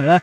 為咧